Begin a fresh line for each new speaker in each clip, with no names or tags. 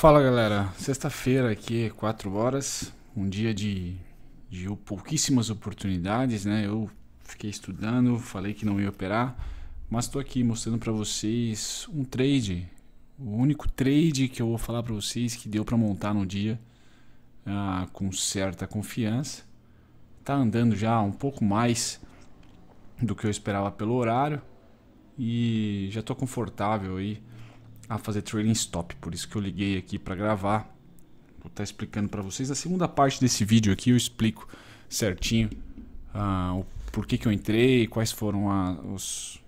Fala galera, sexta-feira aqui, 4 horas, um dia de, de pouquíssimas oportunidades, né? Eu fiquei estudando, falei que não ia operar, mas estou aqui mostrando para vocês um trade, o único trade que eu vou falar para vocês que deu para montar no dia ah, com certa confiança. Tá andando já um pouco mais do que eu esperava pelo horário e já estou confortável aí a fazer trading stop, por isso que eu liguei aqui para gravar. Vou estar tá explicando para vocês. A segunda parte desse vídeo aqui eu explico certinho ah, o porquê que eu entrei, quais foram a, os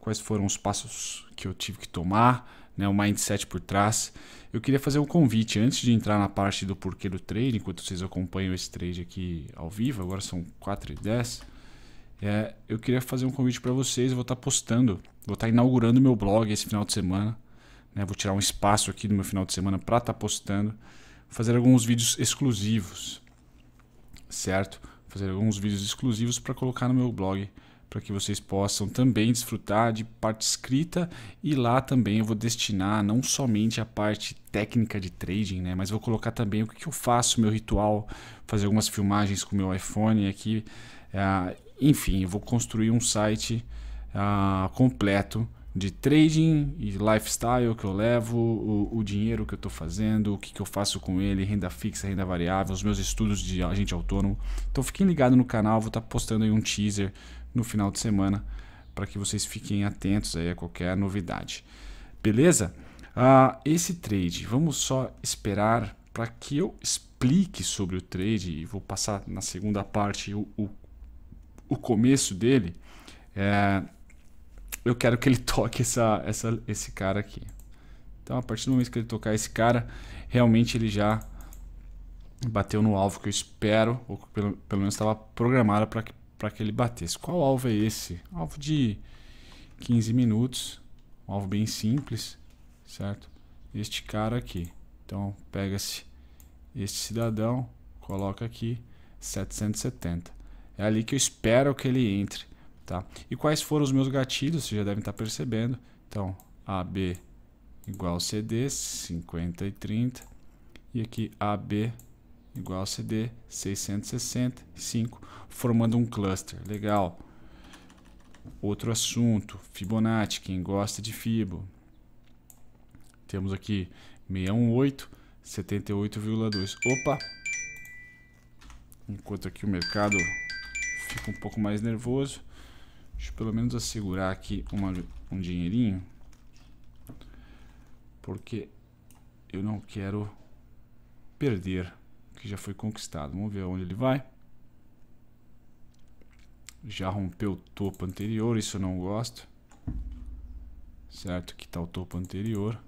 quais foram os passos que eu tive que tomar, né, o mindset por trás. Eu queria fazer um convite antes de entrar na parte do porquê do trade, enquanto vocês acompanham esse trade aqui ao vivo, agora são 4 h 10 é, eu queria fazer um convite para vocês, eu vou estar tá postando Vou estar tá inaugurando meu blog esse final de semana. Né? Vou tirar um espaço aqui do meu final de semana para estar tá postando. Vou fazer alguns vídeos exclusivos, certo? fazer alguns vídeos exclusivos para colocar no meu blog, para que vocês possam também desfrutar de parte escrita e lá também eu vou destinar não somente a parte técnica de trading, né? Mas vou colocar também o que eu faço, meu ritual, fazer algumas filmagens com meu iPhone aqui. Ah, enfim, eu vou construir um site uh, completo de trading e lifestyle que eu levo, o, o dinheiro que eu estou fazendo, o que, que, eu faço com ele, renda fixa, renda variável, os meus estudos de agente autônomo. Então fiquem ligados no canal, vou estar tá postando aí um teaser no final de semana para que vocês fiquem atentos aí a qualquer novidade. Beleza? Ah, esse trade, vamos só esperar para que eu explique sobre o trade e vou passar na segunda parte o, o, o começo dele. É, eu quero que ele toque essa, essa, esse cara aqui. Então, a partir do momento que ele tocar esse cara, realmente ele já bateu no alvo que eu espero, ou pelo, pelo menos estava programado para que, que ele batesse. Qual alvo é esse? Alvo de 15 minutos, um alvo bem simples, certo? Este cara aqui. Então, pega-se este cidadão, coloca aqui 770. É ali que eu espero que ele entre. Tá? E quais foram os meus gatilhos? Vocês já devem estar percebendo. Então, AB igual CD, 50 e 30. E aqui AB igual CD, 665, formando um cluster. Legal. Outro assunto, Fibonacci, quem gosta de Fibo. Temos aqui 618, 78,2. Opa! Enquanto aqui o mercado fica um pouco mais nervoso. Deixa eu pelo menos assegurar aqui uma, um dinheirinho. Porque eu não quero perder o que já foi conquistado. Vamos ver onde ele vai. Já rompeu o topo anterior, isso eu não gosto. Certo, aqui está o topo anterior.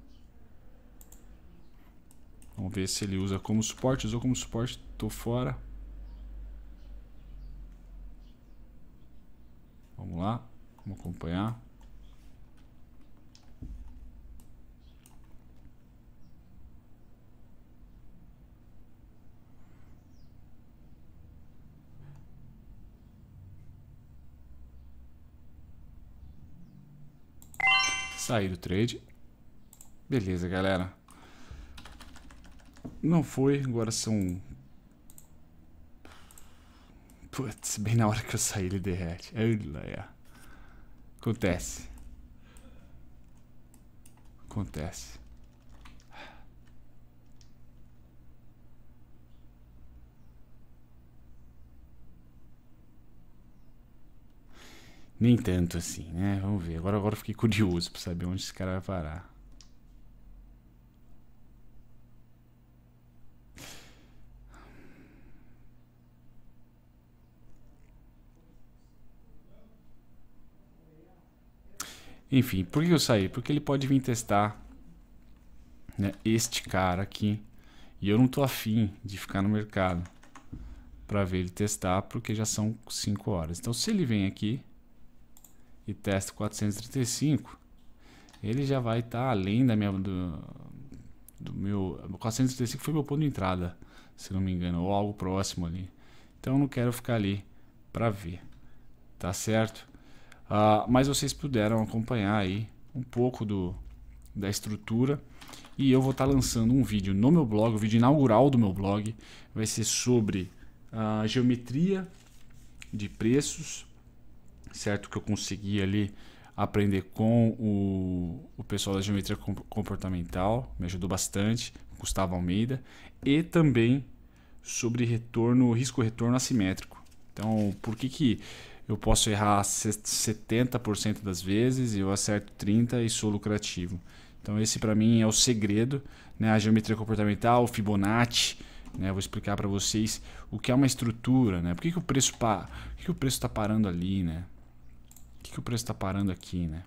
Vamos ver se ele usa como suporte. Usou como suporte, estou fora. Vamos lá, vamos acompanhar. Saí do trade. Beleza, galera. Não foi, agora são Putz, bem na hora que eu sair ele derrete. É. Acontece. Acontece. Nem tanto assim, né? Vamos ver. Agora, agora eu fiquei curioso pra saber onde esse cara vai parar. Enfim, por que eu saí? Porque ele pode vir testar né, este cara aqui. E eu não tô afim de ficar no mercado para ver ele testar, porque já são 5 horas. Então, se ele vem aqui e testa 435, ele já vai estar tá além da minha, do, do meu... 435 foi meu ponto de entrada, se não me engano, ou algo próximo ali. Então, eu não quero ficar ali para ver, tá certo? Uh, mas vocês puderam acompanhar aí um pouco do, da estrutura. E eu vou estar tá lançando um vídeo no meu blog, o vídeo inaugural do meu blog. Vai ser sobre a ah, geometria de preços, certo? Que eu consegui ali aprender com o, o pessoal da geometria comportamental, me ajudou bastante, Gustavo Almeida, e também sobre retorno, risco-retorno assimétrico. Então, por que que eu posso errar 70% das vezes e eu acerto 30% e sou lucrativo. Então esse para mim é o segredo, né? a geometria comportamental, o Fibonacci, né? Eu vou explicar para vocês o que é uma estrutura, né? Por que, que o preço pa... Por que, que o preço está parando ali, né? Por que, que o preço está parando aqui, né?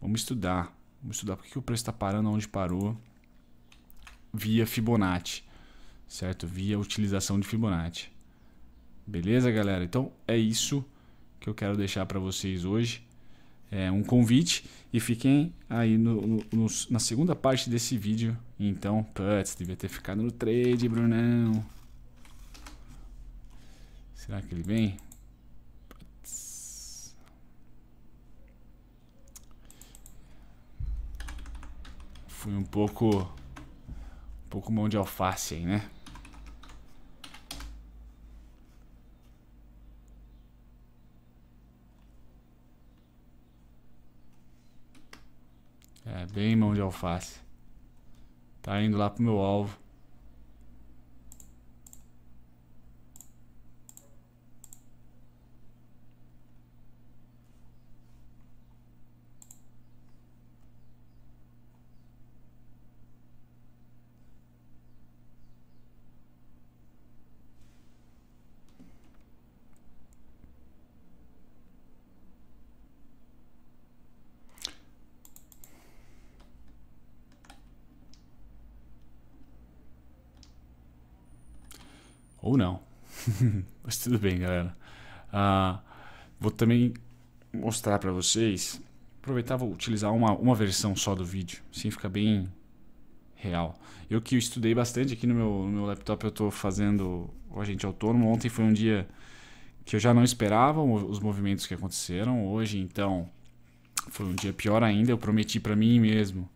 Vamos estudar, vamos estudar por que, que o preço está parando onde parou via Fibonacci, certo? Via utilização de Fibonacci. Beleza, galera? Então é isso que eu quero deixar para vocês hoje. É um convite e fiquem aí no, no, na segunda parte desse vídeo. Então, putz, devia ter ficado no trade, Brunão. Será que ele vem? Fui um pouco um pouco mão de alface aí, né? Bem mão de alface. Tá indo lá pro meu alvo. Ou não. Mas tudo bem, galera. Ah, vou também mostrar para vocês. Aproveitar vou utilizar uma, uma versão só do vídeo. Assim fica bem real. Eu que estudei bastante aqui no meu, no meu laptop, eu estou fazendo o agente autônomo. Ontem foi um dia que eu já não esperava os movimentos que aconteceram. Hoje, então, foi um dia pior ainda. Eu prometi para mim mesmo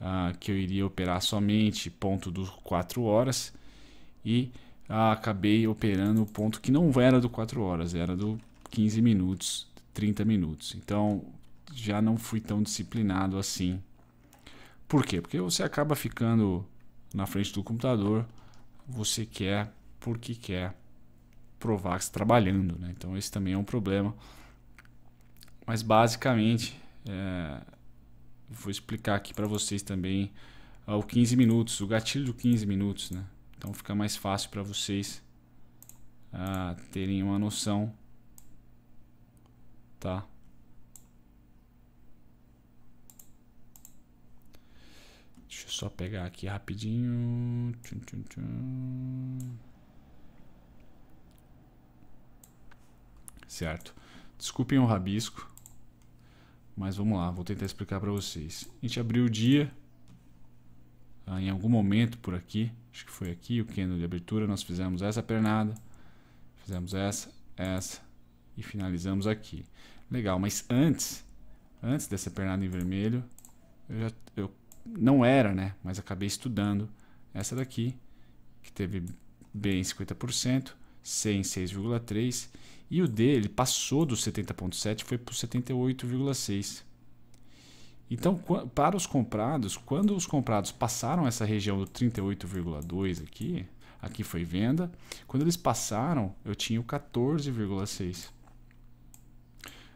uh, que eu iria operar somente ponto dos 4 horas. E ah, acabei operando o ponto que não era do 4 horas, era do 15 minutos, 30 minutos. Então já não fui tão disciplinado assim. Por quê? Porque você acaba ficando na frente do computador, você quer porque quer provar que está trabalhando. Né? Então esse também é um problema. Mas basicamente, é, vou explicar aqui para vocês também ah, o 15 minutos, o gatilho do 15 minutos. Né? Então fica mais fácil para vocês ah, terem uma noção. Tá? Deixa eu só pegar aqui rapidinho. Tchum, tchum, tchum. Certo. Desculpem o rabisco. Mas vamos lá, vou tentar explicar para vocês. A gente abriu o dia. Ah, em algum momento por aqui. Acho que foi aqui o candle de abertura. Nós fizemos essa pernada, fizemos essa, essa e finalizamos aqui. Legal, mas antes, antes dessa pernada em vermelho, eu, já, eu não era, né? Mas acabei estudando essa daqui, que teve B em 50%, C em 6,3% e o D ele passou dos 70,7% foi para 78,6%. Então, para os comprados, quando os comprados passaram essa região do 38,2 aqui, aqui foi venda, quando eles passaram, eu tinha o 14,6.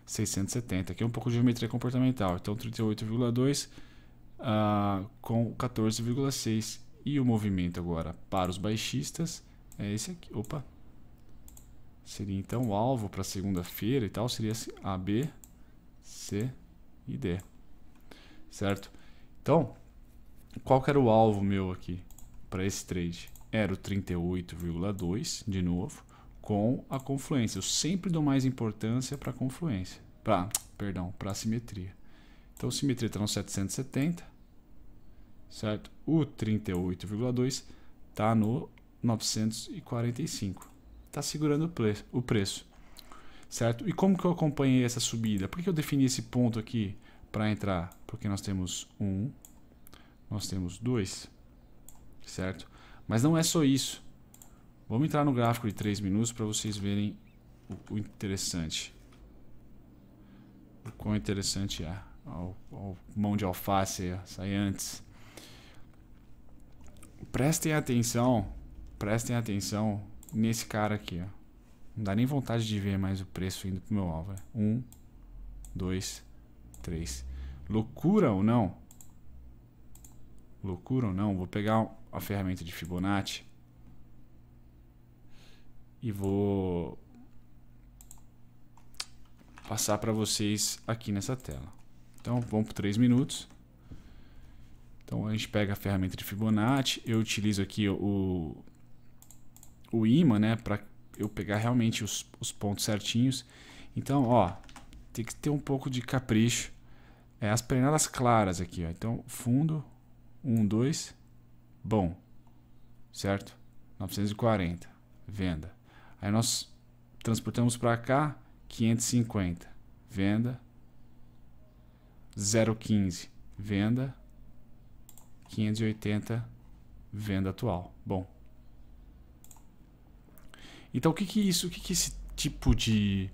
670, aqui é um pouco de geometria comportamental. Então, 38,2 uh, ah, com 14,6. E o movimento agora para os baixistas é esse aqui. Opa! Seria então o alvo para segunda-feira e tal, seria A, B, C e D certo? Então, qual que era o alvo meu aqui para esse trade? Era o 38,2 de novo com a confluência. Eu sempre dou mais importância para a confluência, para, perdão, para a então, simetria. Então, a simetria está no 770, certo? O 38,2 está no 945. Está segurando o, pre o preço, certo? E como que eu acompanhei essa subida? Por que eu defini esse ponto aqui para entrar? Porque nós temos um, nós temos dois, certo? Mas não é só isso. Vamos entrar no gráfico de 3 minutos para vocês verem o, o, interessante. O quão interessante é. Ao, mão de alface sai antes. Prestem atenção, prestem atenção nesse cara aqui. Ó. Não dá nem vontade de ver mais o preço indo pro meu alvo. É um, dois, três. Loucura ou não? Loucura ou não? Vou pegar a ferramenta de Fibonacci e vou passar para vocês aqui nessa tela. Então vamos por 3 minutos. Então a gente pega a ferramenta de Fibonacci, eu utilizo aqui o, o ímã, né, para eu pegar realmente os, os pontos certinhos. Então, ó, tem que ter um pouco de capricho é, as penadas claras aqui, ó. Então, fundo, 1, 2, bom, certo? 940, venda. Aí nós transportamos para cá, 550, venda. 0,15, venda. 580, venda atual. Bom. Então, o que que isso, o que que esse tipo de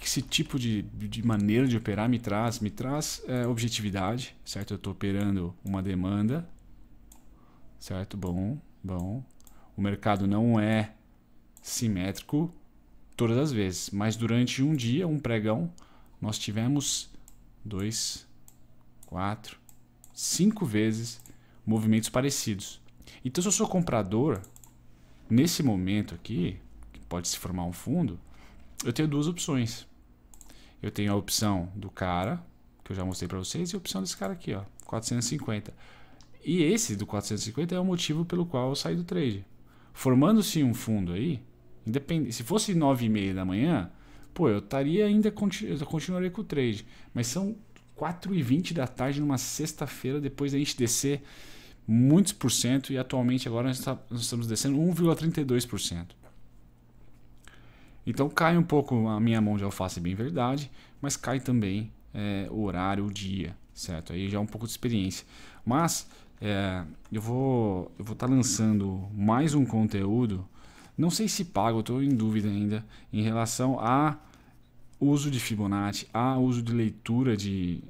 que esse tipo de, de maneira de operar me traz? Me traz é, objetividade, certo? Eu estou operando uma demanda, certo? Bom, bom. O mercado não é simétrico todas as vezes, mas durante um dia, um pregão, nós tivemos dois, quatro, cinco vezes movimentos parecidos. Então, se eu sou comprador, nesse momento aqui, que pode se formar um fundo, eu tenho duas opções eu tenho a opção do cara, que eu já mostrei para vocês, e a opção desse cara aqui, ó, 450. E esse do 450 é o motivo pelo qual eu saí do trade. Formando-se um fundo aí, independente, se fosse 9h30 da manhã, pô, eu estaria ainda continu, eu continuaria com o trade, mas são 4h20 da tarde numa sexta-feira depois da gente descer muitos por cento e atualmente agora nós tá, estamos descendo 1,32%. Então cai um pouco a minha mão de alface, é bem verdade, mas cai também é, o horário, o dia, certo? Aí já é um pouco de experiência. Mas é, eu vou eu vou estar tá lançando mais um conteúdo. Não sei se pago, estou em dúvida ainda em relação a uso de Fibonacci, a uso de leitura de,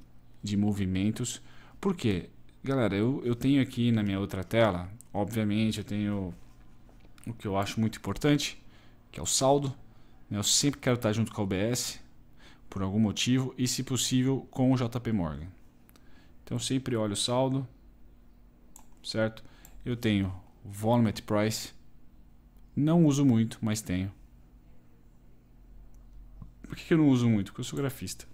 de movimentos. Por quê? Galera, eu, eu tenho aqui na minha outra tela, obviamente, eu tenho o que eu acho muito importante, que é o saldo, né? Eu sempre quero estar junto com a UBS, por algum motivo, e se possível com o JP Morgan. Então sempre olho o saldo, certo? Eu tenho Volume at Price, não uso muito, mas tenho. Por que eu não uso muito? Porque eu sou grafista.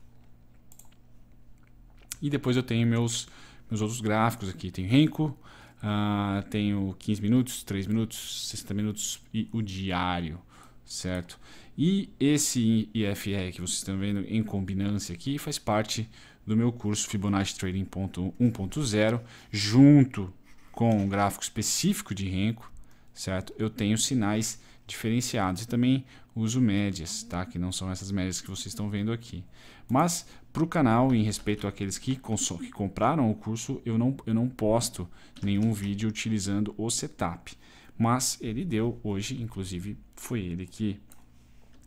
E depois eu tenho meus, meus outros gráficos aqui. Tenho Renko, uh, tenho 15 minutos, 3 minutos, 60 minutos e o diário certo? E esse IFR que vocês estão vendo em combinância aqui faz parte do meu curso Fibonacci Trading 1.0, junto com um gráfico específico de renko certo? Eu tenho sinais diferenciados e também uso médias, tá? Que não são essas médias que vocês estão vendo aqui. Mas para o canal, em respeito àqueles que, que compraram o curso, eu não, eu não posto nenhum vídeo utilizando o setup. Mas ele deu hoje, inclusive, foi ele que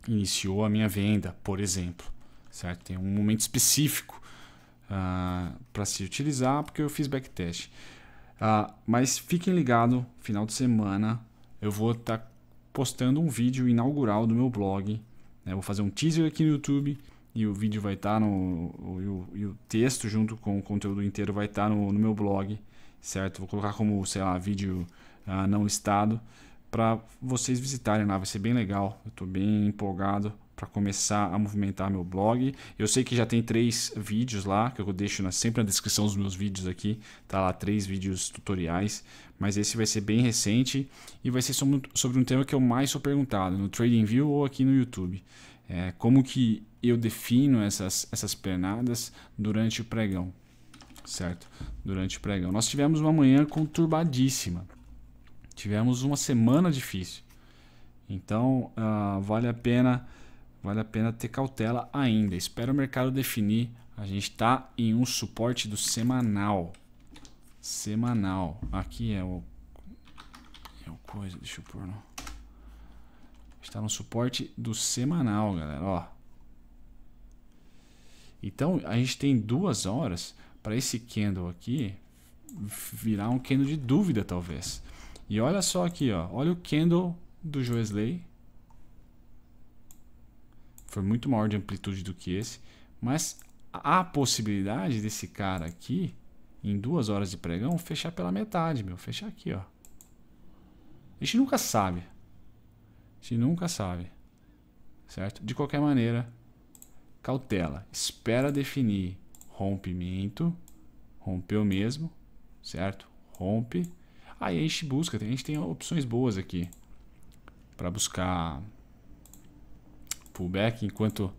iniciou a minha venda, por exemplo. Certo? Tem um momento específico uh, ah, para se utilizar, porque eu fiz backtest. Uh, mas fiquem ligados, final de semana eu vou estar tá postando um vídeo inaugural do meu blog. Né? Vou fazer um teaser aqui no YouTube e o vídeo vai estar tá no. O, o, e o texto junto com o conteúdo inteiro vai estar tá no, no, meu blog, certo? Vou colocar como, sei lá, vídeo uh, não listado para vocês visitarem lá, vai ser bem legal. Eu estou bem empolgado para começar a movimentar meu blog. Eu sei que já tem três vídeos lá, que eu deixo na, sempre na descrição dos meus vídeos aqui, tá lá três vídeos tutoriais, mas esse vai ser bem recente e vai ser sobre, um tema que eu mais sou perguntado no TradingView ou aqui no YouTube. É, como que eu defino essas, essas pernadas durante o pregão, certo? Durante o pregão. Nós tivemos uma manhã conturbadíssima tivemos uma semana difícil. Então uh, vale a pena vale a pena ter cautela ainda. Espero o mercado definir. A gente está em um suporte do semanal. Semanal. Aqui é o. É o coisa. Deixa eu pôr. Não. Está no suporte do semanal, galera. Ó. Então a gente tem duas horas para esse candle aqui virar um candle de dúvida, talvez. E olha só aqui, ó. olha o candle do Joesley. Foi muito maior de amplitude do que esse. Mas há a possibilidade desse cara aqui, em duas horas de pregão, fechar pela metade, meu. Fechar aqui, ó. A gente nunca sabe. A gente nunca sabe. Certo? De qualquer maneira, cautela. Espera definir rompimento. Rompeu mesmo, certo? Rompe. Aí a gente busca, a gente tem opções boas aqui para buscar pullback enquanto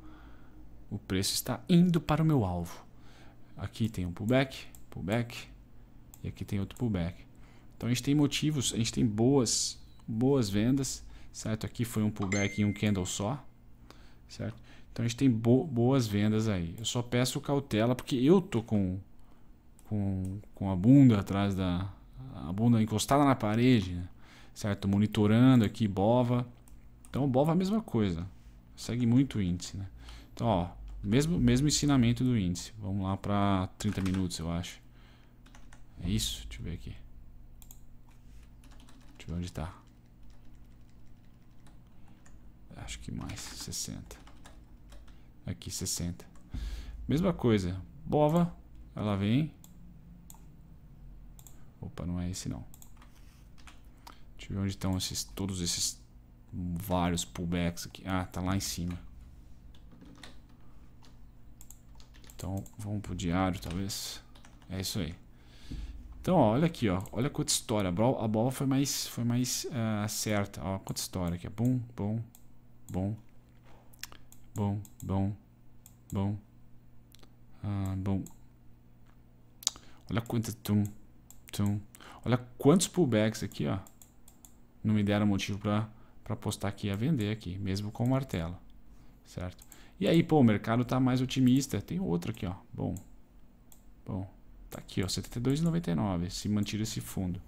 o preço está indo para o meu alvo. Aqui tem um pullback, pullback e aqui tem outro pullback. Então a gente tem motivos, a gente tem boas, boas vendas, certo? Aqui foi um pullback em um candle só, certo? Então a gente tem bo boas vendas aí. Eu só peço cautela porque eu tô com com, com a bunda atrás da a bunda encostada na parede, certo? Monitorando aqui, bova. Então, bova é a mesma coisa. Segue muito o índice, né? Então, ó, mesmo, mesmo ensinamento do índice. Vamos lá para 30 minutos, eu acho. É isso? Deixa eu ver aqui. Deixa eu ver onde tá. Acho que mais, 60. Aqui, 60. Mesma coisa. Bova, ela vem, Opa, não é esse não. Deixa eu ver onde estão esses, todos esses vários pullbacks aqui. Ah, tá lá em cima. Então, vamos pro diário, talvez. É isso aí. Então, ó, olha aqui, ó. Olha quanta história. A bola, a bola foi mais, foi mais uh, certa. Ó, quanta história aqui. É bom, bom, bom, bom, bom, bom, ah, bom. Olha quanta tum, tum, Olha quantos pullbacks aqui, ó. Não me deram motivo para postar aqui a vender aqui, mesmo com o martelo. Certo? E aí, pô, o mercado tá mais otimista. Tem outro aqui, ó. Bom. Bom. Tá aqui, ó, 72,99 se mantiver esse fundo.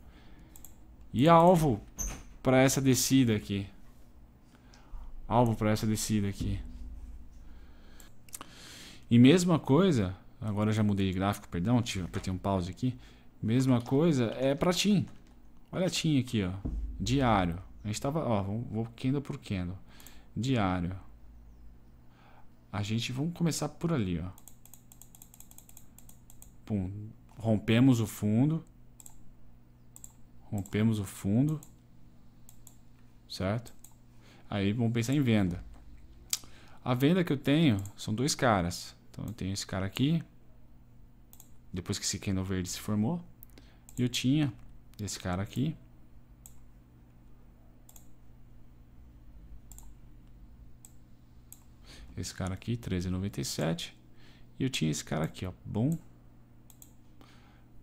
E alvo para essa descida aqui. Alvo para essa descida aqui. E mesma coisa, agora já mudei de gráfico, perdão, tive, apertei um pause aqui. Mesma coisa é pra Tim. Olha a Tim aqui, ó. Diário. A gente tava, ó, vamos, vou kendo por kendo Diário. A gente, vamos começar por ali, ó. Pum. Rompemos o fundo. Rompemos o fundo. Certo? Aí vamos pensar em venda. A venda que eu tenho são dois caras. Então eu tenho esse cara aqui. Depois que esse kendo verde se formou eu tinha esse cara aqui. Esse cara aqui, 13,97. E eu tinha esse cara aqui, ó. Bom.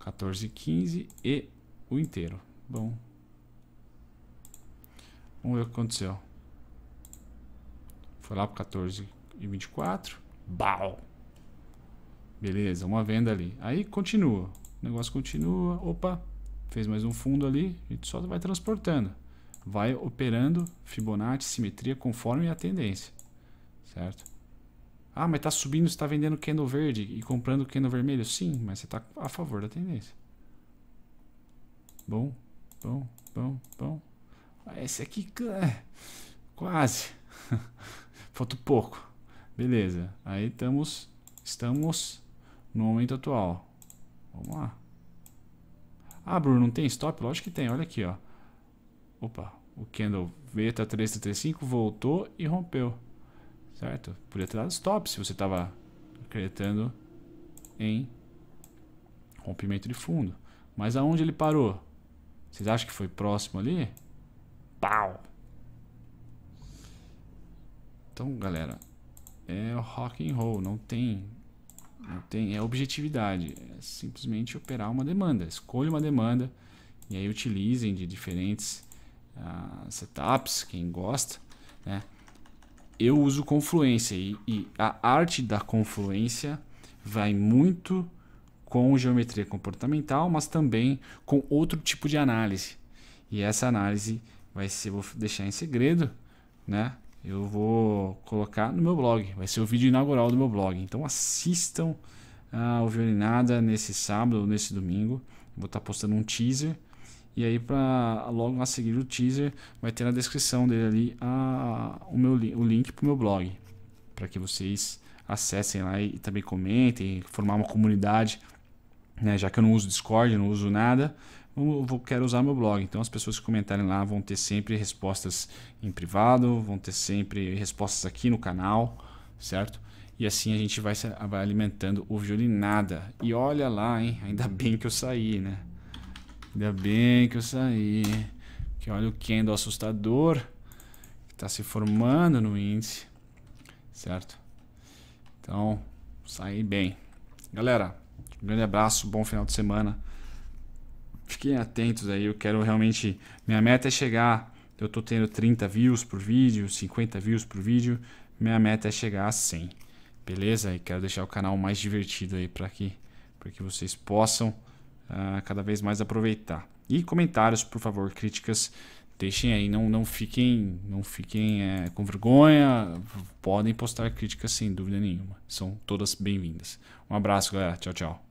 14,15 e o inteiro. Bom. Vamos ver o que aconteceu. Foi lá pro 14,24. Bau! Beleza, uma venda ali. Aí continua o negócio continua, opa, fez mais um fundo ali, a gente só vai transportando. Vai operando Fibonacci, simetria, conforme a tendência, certo? Ah, mas está subindo, está vendendo candle verde e comprando candle vermelho. Sim, mas você está a favor da tendência. Bom, bom, bom, bom. Esse aqui, é, quase. Falta pouco. Beleza, aí estamos, estamos no momento atual. Vamos lá. Ah, Bruno, não tem stop? Lógico que tem, olha aqui, ó. Opa, o candle veio 335, voltou e rompeu. Certo? Podia ter dado stop se você estava acreditando em rompimento de fundo. Mas aonde ele parou? Vocês acham que foi próximo ali? Pau! Então, galera, é o rock and roll, não tem tem, é objetividade, é simplesmente operar uma demanda. Escolha uma demanda e aí utilizem de diferentes uh, setups, quem gosta. Né? Eu uso confluência e, e a arte da confluência vai muito com geometria comportamental, mas também com outro tipo de análise. E essa análise vai ser, vou deixar em segredo, né? Eu vou colocar no meu blog. Vai ser o vídeo inaugural do meu blog. Então assistam a ah, o Violinada nesse sábado ou nesse domingo. Vou estar tá postando um teaser. E aí, pra, logo a seguir o teaser, vai ter na descrição dele ali a, o, meu, o link para o meu blog. Para que vocês acessem lá e, e também comentem, formar uma comunidade. Né? Já que eu não uso Discord, não uso nada, eu vou, quero usar meu blog. Então as pessoas que comentarem lá vão ter sempre respostas em privado, vão ter sempre respostas aqui no canal, certo? E assim a gente vai, vai alimentando o violinada. E olha lá, hein? Ainda bem que eu saí, né? Ainda bem que eu saí. Que olha o do assustador que está se formando no índice, certo? Então, saí bem. Galera, um grande abraço, bom final de semana fiquem atentos aí. Eu quero realmente. Minha meta é chegar. Eu tô tendo 30 views por vídeo, 50 views por vídeo. Minha meta é chegar a 100. Beleza? E quero deixar o canal mais divertido aí para que, pra que vocês possam uh, cada vez mais aproveitar. E comentários, por favor, críticas. Deixem aí, não, não fiquem, não fiquem é, com vergonha. Podem postar críticas sem dúvida nenhuma. São todas bem-vindas. Um abraço, galera. Tchau, tchau.